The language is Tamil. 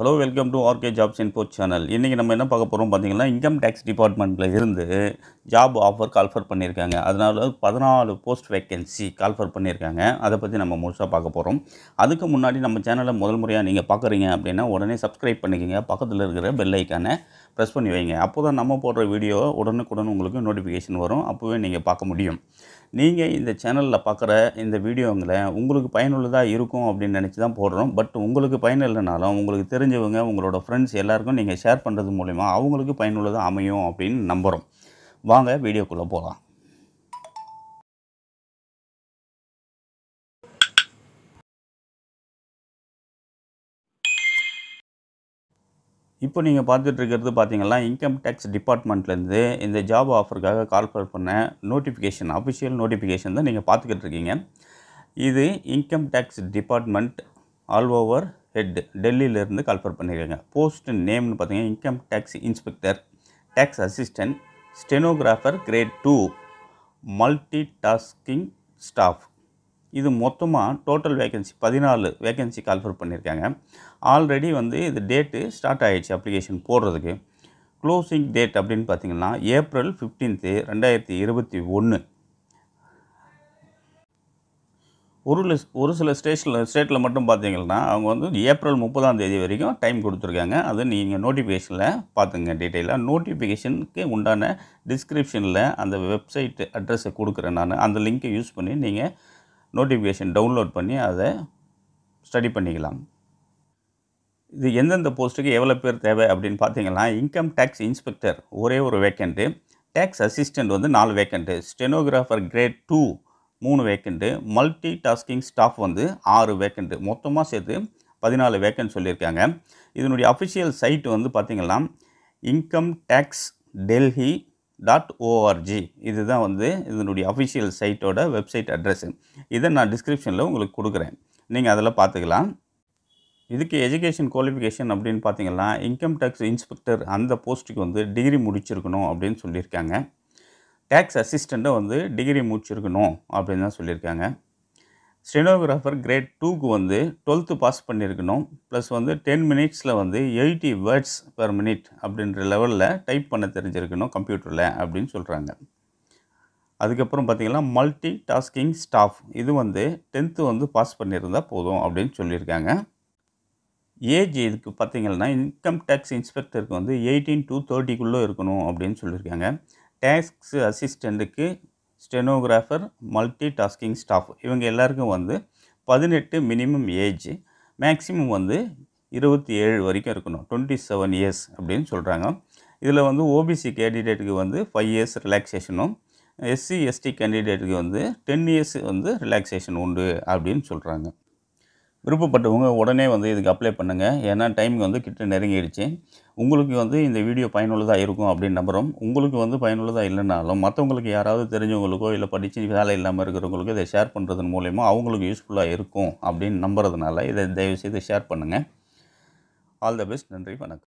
hello welcome to RK jobs info channel இன்றைக்கி நம்ம என்ன பார்க்க போகிறோம் பார்த்தீங்கன்னா இன்கம் டேக்ஸ் டிபார்ட்மெண்ட்டில் இருந்து ஜாப் ஆஃபர் கால்ஃபர் பண்ணியிருக்காங்க அதனால் பதினாலு போஸ்ட் வேக்கன்சி கால்ஃபர் பண்ணியிருக்காங்க அதை பற்றி நம்ம முழுசாக பார்க்க போகிறோம் அதுக்கு முன்னாடி நம்ம சேனலை முதல் முறையாக நீங்கள் பார்க்குறீங்க அப்படின்னா உடனே சப்ஸ்கிரைப் பண்ணிக்கோங்க பக்கத்தில் இருக்கிற பெல் ஐக்கானை ப்ரெஸ் பண்ணி வைங்க அப்போ தான் நம்ம போடுற வீடியோ உடனுக்குடன் உங்களுக்கு நோட்டிஃபிகேஷன் வரும் அப்போவே நீங்கள் பார்க்க முடியும் நீங்கள் இந்த சேனலில் பார்க்குற இந்த வீடியோங்களை உங்களுக்கு பயனுள்ளதாக இருக்கும் அப்படின்னு நினச்சி தான் போடுறோம் பட் உங்களுக்கு பயன் இல்லைனாலும் உங்களுக்கு தெரிஞ்ச தெரிஞ்சவங்க உங்களோட ஃப்ரெண்ட்ஸ் எல்லாருக்கும் நீங்கள் ஷேர் பண்ணுறது மூலிமா அவங்களுக்கு பயனுள்ளதாக அமையும் அப்படின்னு நம்புகிறோம் வாங்க வீடியோக்குள்ளே போகலாம் இப்போ நீங்கள் இருக்கிறது பார்த்தீங்கன்னா இன்கம் டேக்ஸ் டிபார்ட்மெண்ட்லேருந்து இந்த ஜாப் ஆஃபருக்காக கால் பண்ண நோட்டிஃபிகேஷன் அஃபிஷியல் நோட்டிஃபிகேஷன் தான் நீங்கள் பார்த்துக்கிட்டு இருக்கீங்க இது income tax department all over head டெல்லியிலேருந்து கால்ஃபர் பண்ணியிருக்காங்க போஸ்ட் நேம்னு பார்த்தீங்கன்னா income tax inspector tax assistant stenographer grade two multi tasking staff இது மொத்தமாக டோட்டல் வேகன்சி பதினாலு வேகன்சி கால்ஃபர் பண்ணியிருக்காங்க ஆல்ரெடி வந்து இது டேட்டு ஸ்டார்ட் ஆகிடுச்சு அப்ளிகேஷன் போடுறதுக்கு க்ளோசிங் டேட் அப்படின்னு பார்த்தீங்கன்னா ஏப்ரல் ஃபிஃப்டீன்த்து ரெண்டாயிரத்தி இருபத்தி ஒன்று ஒரு ஒரு சில ஸ்டேஷனில் ஸ்டேட்டில் மட்டும் பார்த்தீங்கன்னா அவங்க வந்து ஏப்ரல் முப்பதாம் தேதி வரைக்கும் டைம் கொடுத்துருக்காங்க அது நீங்கள் நோட்டிஃபிகேஷனில் பார்த்துங்க டீட்டெயிலாக நோட்டிஃபிகேஷனுக்கு உண்டான டிஸ்கிரிப்ஷனில் அந்த வெப்சைட்டு அட்ரஸை கொடுக்குறேன் நான் அந்த லிங்க்கை யூஸ் பண்ணி நீங்கள் நோட்டிஃபிகேஷன் டவுன்லோட் பண்ணி அதை ஸ்டடி பண்ணிக்கலாம் இது எந்தெந்த போஸ்ட்டுக்கு எவ்வளோ பேர் தேவை அப்படின்னு பார்த்தீங்கன்னா இன்கம் டேக்ஸ் இன்ஸ்பெக்டர் ஒரே ஒரு வேக்கண்ட்டு டேக்ஸ் அசிஸ்டண்ட் வந்து நாலு வேக்கண்ட்டு ஸ்டெனோகிராஃபர் கிரேட் டூ மூணு வேக்கண்ட்டு மல்டி டாஸ்கிங் ஸ்டாஃப் வந்து ஆறு வேக்கண்ட்டு மொத்தமாக சேர்த்து பதினாலு வேக்கன்ட் சொல்லியிருக்காங்க இதனுடைய அஃபிஷியல் சைட் வந்து பார்த்திங்கன்னா income tax Delhi dot ORG இதுதான் வந்து இதனுடைய அஃபிஷியல் சைட்டோட வெப்சைட் அட்ரஸ்ஸு இதை நான் டிஸ்கிரிப்ஷனில் உங்களுக்கு கொடுக்குறேன் நீங்கள் அதில் பார்த்துக்கலாம் இதுக்கு எஜுகேஷன் குவாலிஃபிகேஷன் அப்படின்னு பார்த்தீங்கன்னா இன்கம் டேக்ஸ் இன்ஸ்பெக்டர் அந்த போஸ்ட்டுக்கு வந்து டிகிரி முடிச்சிருக்கணும் அப்படின்னு சொல்லியிருக்காங்க டேக்ஸ் அசிஸ்டண்ட்டை வந்து டிகிரி முடிச்சிருக்கணும் அப்படின்னு தான் சொல்லியிருக்காங்க ஸ்டெனோகிராஃபர் கிரேட் டூக்கு வந்து டுவெல்த்து பாஸ் பண்ணியிருக்கணும் ப்ளஸ் வந்து டென் மினிட்ஸில் வந்து எயிட்டி வேர்ட்ஸ் பெர் மினிட் அப்படின்ற லெவலில் டைப் பண்ண தெரிஞ்சிருக்கணும் கம்ப்யூட்டரில் அப்படின்னு சொல்கிறாங்க அதுக்கப்புறம் பார்த்திங்கன்னா மல்டி டாஸ்கிங் ஸ்டாஃப் இது வந்து டென்த்து வந்து பாஸ் பண்ணியிருந்தால் போதும் அப்படின்னு சொல்லியிருக்காங்க ஏஜ் இதுக்கு பார்த்திங்கன்னா இன்கம் டேக்ஸ் இன்ஸ்பெக்டருக்கு வந்து எயிட்டீன் டு தேர்ட்டிக்குள்ளே இருக்கணும் அப்படின்னு சொல்லியிருக்காங்க டேக்ஸ் அசிஸ்டண்ட்டுக்கு ஸ்டெனோகிராஃபர் மல்டி டாஸ்கிங் ஸ்டாஃப் இவங்க எல்லாருக்கும் வந்து பதினெட்டு மினிமம் ஏஜ் மேக்ஸிமம் வந்து இருபத்தி ஏழு வரைக்கும் இருக்கணும் டுவெண்ட்டி செவன் இயர்ஸ் அப்படின்னு சொல்கிறாங்க இதில் வந்து ஓபிசி கேண்டிடேட்டுக்கு வந்து ஃபைவ் இயர்ஸ் ரிலாக்ஸேஷனும் எஸ்சி எஸ்டி கேண்டிடேட்டுக்கு வந்து டென் இயர்ஸ் வந்து ரிலாக்ஸேஷன் உண்டு அப்படின்னு சொல்கிறாங்க விருப்பப்பட்டவங்க உடனே வந்து இதுக்கு அப்ளை பண்ணுங்கள் ஏன்னா டைமிங் வந்து கிட்ட நெருங்கிடுச்சு உங்களுக்கு வந்து இந்த வீடியோ பயனுள்ளதாக இருக்கும் அப்படின்னு நம்புகிறோம் உங்களுக்கு வந்து பயனுள்ளதாக இல்லைனாலும் மற்றவங்களுக்கு யாராவது தெரிஞ்சவங்களுக்கோ இல்லை படித்து வேலை இல்லாமல் இருக்கிறவங்களுக்கோ இதை ஷேர் பண்ணுறதன் மூலயமா அவங்களுக்கு யூஸ்ஃபுல்லாக இருக்கும் அப்படின்னு நம்புறதுனால இதை தயவுசெய்து ஷேர் பண்ணுங்கள் ஆல் த பெஸ்ட் நன்றி வணக்கம்